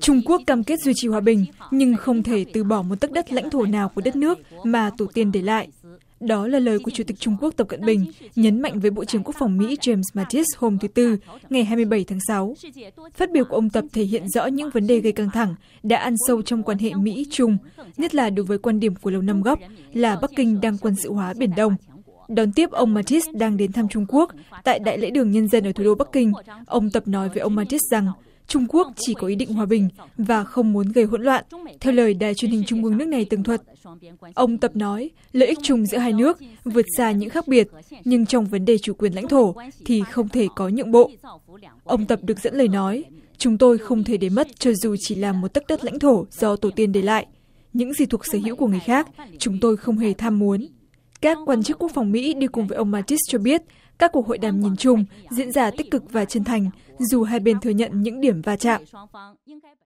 Trung Quốc cam kết duy trì hòa bình nhưng không thể từ bỏ một tấc đất lãnh thổ nào của đất nước mà tổ tiên để lại. Đó là lời của Chủ tịch Trung Quốc Tập Cận Bình nhấn mạnh với Bộ trưởng Quốc phòng Mỹ James Mattis hôm thứ Tư, ngày 27 tháng 6. Phát biểu của ông Tập thể hiện rõ những vấn đề gây căng thẳng đã ăn sâu trong quan hệ Mỹ-Trung, nhất là đối với quan điểm của Lầu Năm Góc là Bắc Kinh đang quân sự hóa Biển Đông. Đón tiếp ông Mattis đang đến thăm Trung Quốc tại Đại lễ đường Nhân dân ở thủ đô Bắc Kinh, ông Tập nói với ông Mattis rằng trung quốc chỉ có ý định hòa bình và không muốn gây hỗn loạn theo lời đài truyền hình trung ương nước này tường thuật ông tập nói lợi ích chung giữa hai nước vượt xa những khác biệt nhưng trong vấn đề chủ quyền lãnh thổ thì không thể có nhượng bộ ông tập được dẫn lời nói chúng tôi không thể để mất cho dù chỉ là một tấc đất lãnh thổ do tổ tiên để lại những gì thuộc sở hữu của người khác chúng tôi không hề tham muốn các quan chức quốc phòng Mỹ đi cùng với ông Mattis cho biết các cuộc hội đàm nhìn chung diễn ra tích cực và chân thành, dù hai bên thừa nhận những điểm va chạm.